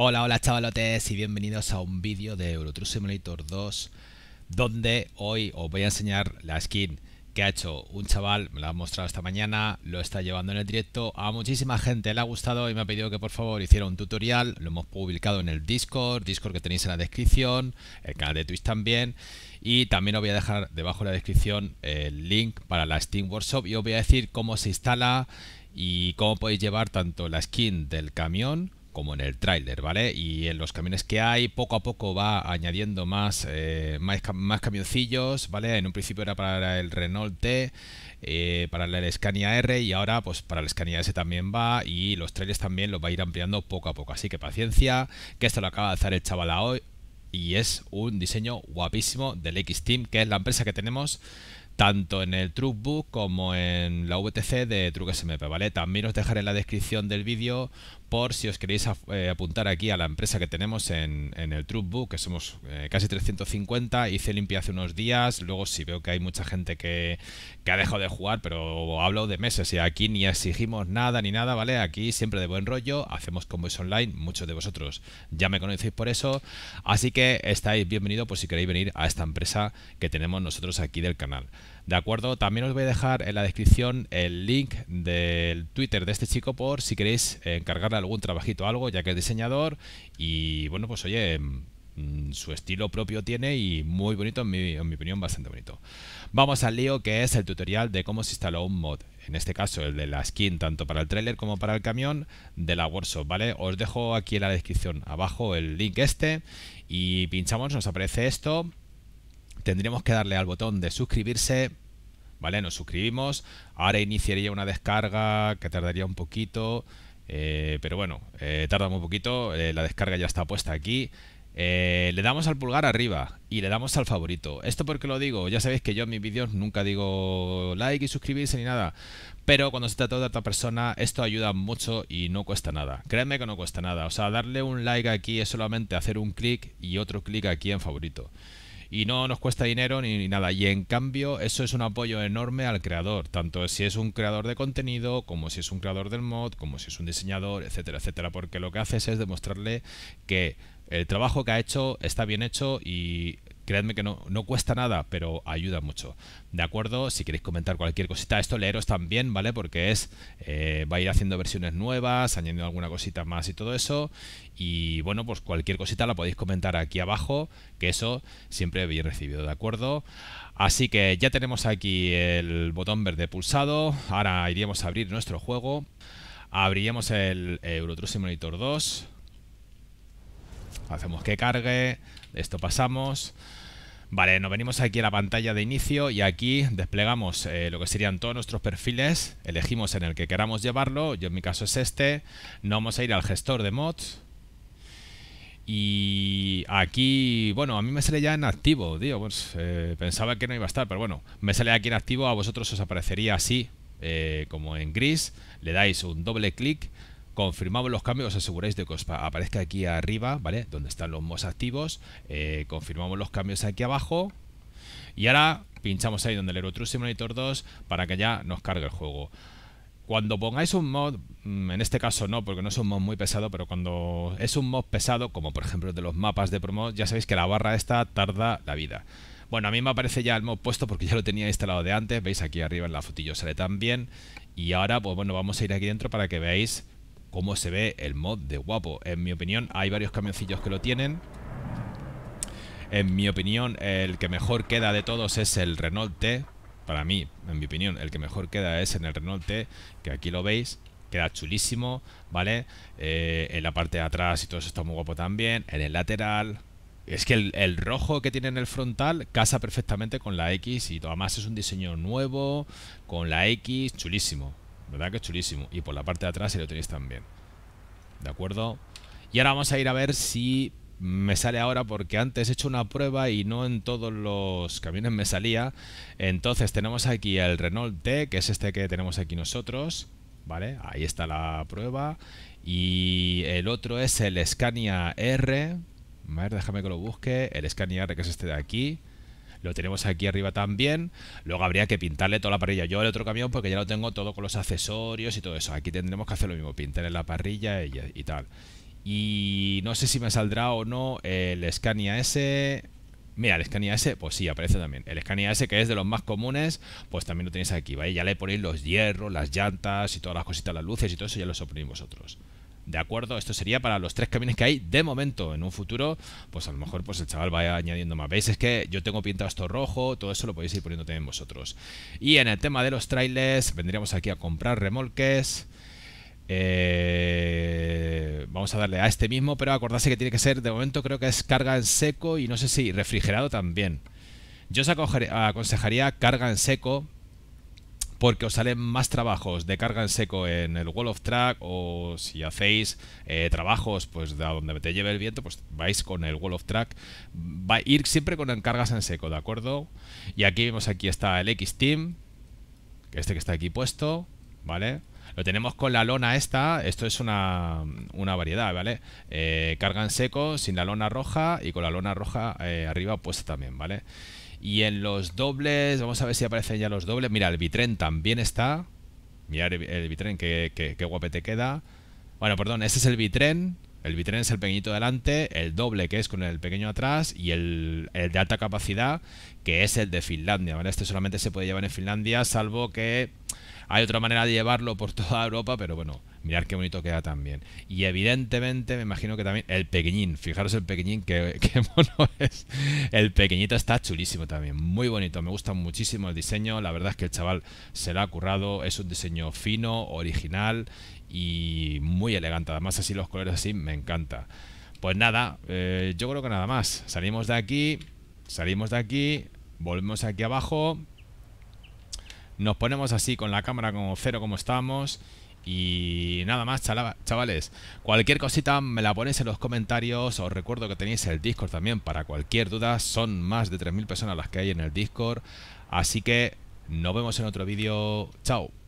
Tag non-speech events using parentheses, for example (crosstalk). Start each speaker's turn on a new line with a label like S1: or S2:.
S1: Hola, hola chavalotes y bienvenidos a un vídeo de Truck Simulator 2 donde hoy os voy a enseñar la skin que ha hecho un chaval, me la ha mostrado esta mañana, lo está llevando en el directo, a muchísima gente le ha gustado y me ha pedido que por favor hiciera un tutorial, lo hemos publicado en el Discord, Discord que tenéis en la descripción, el canal de Twitch también y también os voy a dejar debajo de la descripción el link para la Steam Workshop y os voy a decir cómo se instala y cómo podéis llevar tanto la skin del camión como en el tráiler, ¿vale? Y en los camiones que hay, poco a poco va añadiendo más, eh, más, camioncillos, ¿vale? En un principio era para el Renault T, eh, para el Scania R y ahora pues para el Scania S también va y los trailers también los va a ir ampliando poco a poco. Así que paciencia, que esto lo acaba de hacer el chaval hoy y es un diseño guapísimo del X-Team, que es la empresa que tenemos tanto en el Truebook como en la VTC de TrueSMP, ¿vale? También os dejaré en la descripción del vídeo por si os queréis eh, apuntar aquí a la empresa que tenemos en, el Truebook, que somos eh, casi 350, hice limpia hace unos días, luego si veo que hay mucha gente que, que, ha dejado de jugar, pero hablo de meses y aquí ni exigimos nada ni nada, ¿vale? Aquí siempre de buen rollo, hacemos convoys online, muchos de vosotros ya me conocéis por eso, así que estáis bienvenidos por si queréis venir a esta empresa que tenemos nosotros aquí del canal. ¿De acuerdo? También os voy a dejar en la descripción el link del Twitter de este chico por si queréis encargarle algún trabajito o algo, ya que es diseñador y bueno, pues oye, mm, su estilo propio tiene y muy bonito, en mi, opinión, bastante bonito. Vamos al lío que es el tutorial de cómo se instaló un mod en este caso el de la skin tanto para el trailer como para el camión de la workshop, ¿vale? Os dejo aquí en la descripción abajo el link este y pinchamos, nos aparece esto tendríamos que darle al botón de suscribirse. Vale, nos suscribimos. Ahora iniciaría una descarga que tardaría un poquito. Eh, pero bueno, eh, tarda muy poquito. Eh, la descarga ya está puesta aquí. le damos al pulgar arriba y le damos al favorito. Esto porque lo digo, ya sabéis que yo en mis vídeos nunca digo like y suscribirse ni nada. Pero cuando se trata de otra persona, esto ayuda mucho y no cuesta nada. Créanme que no cuesta nada. O sea, darle un like aquí es solamente hacer un clic y otro clic aquí en favorito y no nos cuesta dinero ni, nada. Y en cambio, eso es un apoyo enorme al creador, tanto si es un creador de contenido, como si es un creador del mod, como si es un diseñador, etcétera, etcétera. Porque lo que haces es demostrarle que el trabajo que ha hecho está bien hecho y Creadme que no, cuesta nada, pero ayuda mucho. ¿De acuerdo? Si queréis comentar cualquier cosita, esto leeros también, ¿vale? Porque es, eh, va a ir haciendo versiones nuevas, añadiendo alguna cosita más y todo eso. Y bueno, pues cualquier cosita la podéis comentar aquí abajo, que eso siempre bien recibido, ¿de acuerdo? Así que ya tenemos aquí el botón verde pulsado. Ahora iríamos a abrir nuestro juego. Abriríamos el Euro Monitor 2 Hacemos que cargue, esto pasamos. Vale, nos venimos aquí a la pantalla de inicio y aquí desplegamos eh, lo que serían todos nuestros perfiles, elegimos en el que queramos llevarlo, yo en mi caso es este, nos vamos a ir al gestor de mods y aquí, bueno, a mí me sale ya en activo, tío, pues, eh, pensaba que no iba a estar, pero bueno, me sale aquí en activo, a vosotros os aparecería así, eh, como en gris, le dais un doble clic, confirmamos los cambios, os aseguráis de que os aparezca aquí arriba, ¿vale? Donde están los mods activos, eh, confirmamos los cambios aquí abajo y ahora pinchamos ahí donde el Euro Truck Simulator 2 para que ya nos cargue el juego. Cuando pongáis un mod, mm, en este caso no, porque no es un mod muy pesado, pero cuando es un mod pesado, como por ejemplo de los mapas de promo, ya sabéis que la barra esta tarda la vida. Bueno, a mí me aparece ya el mod puesto porque ya lo tenía instalado de antes, veis aquí arriba en la fotillo sale también. Y ahora, pues bueno, vamos a ir aquí dentro para que veáis cómo se ve el mod de guapo. En mi opinión, hay varios camioncillos que lo tienen. En mi opinión, el que mejor queda de todos es el Renault T. Para mí, en mi opinión, el que mejor queda es en el Renault T, que aquí lo veis. Queda chulísimo, ¿vale? Eh, en la parte de atrás y todo eso está muy guapo también. En el lateral, es que el, rojo que tiene en el frontal casa perfectamente con la X y Además es un diseño nuevo, con la X, chulísimo. ¿Verdad que es chulísimo? Y por la parte de atrás si lo tenéis también. ¿De acuerdo? Y ahora vamos a ir a ver si me sale ahora porque antes he hecho una prueba y no en todos los camiones me salía. Entonces tenemos aquí el Renault T, que es este que tenemos aquí nosotros. ¿Vale? Ahí está la prueba. Y el otro es el Scania R. A ver, déjame que lo busque. El Scania R, que es este de aquí. Lo tenemos aquí arriba también. Luego habría que pintarle toda la parrilla. Yo el otro camión porque ya lo tengo todo con los accesorios y todo eso. Aquí tendremos que hacer lo mismo, pintarle la parrilla y, y tal. Y no sé si me saldrá o no el Scania S. Mira, el Scania S, pues sí, aparece también. El Scania S, que es de los más comunes, pues también lo tenéis aquí, ¿vale? Ya le ponéis los hierros, las llantas y todas las cositas, las luces y todo eso ya lo ponéis vosotros. ¿de acuerdo? Esto sería para los tres camiones que hay de momento. En un futuro, pues a lo mejor pues el chaval vaya añadiendo más. ¿Veis? Es que yo tengo pintado esto rojo, todo eso lo podéis ir poniendo también vosotros. Y en el tema de los trailers, vendríamos aquí a comprar remolques. Eh, vamos a darle a este mismo, pero acordarse que tiene que ser, de momento creo que es carga en seco y no sé si refrigerado también. Yo os aconsejaría carga en seco, porque os salen más trabajos de carga en seco en el Wall of Track o si hacéis eh, trabajos pues de donde te lleve el viento, pues vais con el Wall of Track. Va a ir siempre con cargas en seco, ¿de acuerdo? Y aquí vemos, aquí está el X-Team, este que está aquí puesto, ¿vale? Lo tenemos con la lona esta, esto es una, variedad, ¿vale? Eh, carga en seco, sin la lona roja y con la lona roja eh, arriba puesta también, ¿vale? vale y en los dobles, vamos a ver si aparecen ya los dobles. Mira, el vitren también está. Mirad el Bitren, que, qué te guapete queda. Bueno, perdón, este es el vitren El vitren es el pequeñito delante, el doble que es con el pequeño atrás y el, el, de alta capacidad que es el de Finlandia. ¿vale? Este solamente se puede llevar en Finlandia, salvo que hay otra manera de llevarlo por toda Europa, pero bueno, Mirad qué bonito queda también. Y evidentemente me imagino que también el pequeñín. Fijaros el pequeñín, (laughs) qué mono es. El pequeñito está chulísimo también. Muy bonito. Me gusta muchísimo el diseño. La verdad es que el chaval se lo ha currado. Es un diseño fino, original y muy elegante. Además así los colores así me encanta. Pues nada, eh, yo creo que nada más. Salimos de aquí, salimos de aquí, volvemos aquí abajo. Nos ponemos así con la cámara como cero como estamos y nada más, chavales. Cualquier cosita me la ponéis en los comentarios. Os recuerdo que tenéis el Discord también para cualquier duda. Son más de 3.000 personas las que hay en el Discord. Así que nos vemos en otro vídeo. Chao.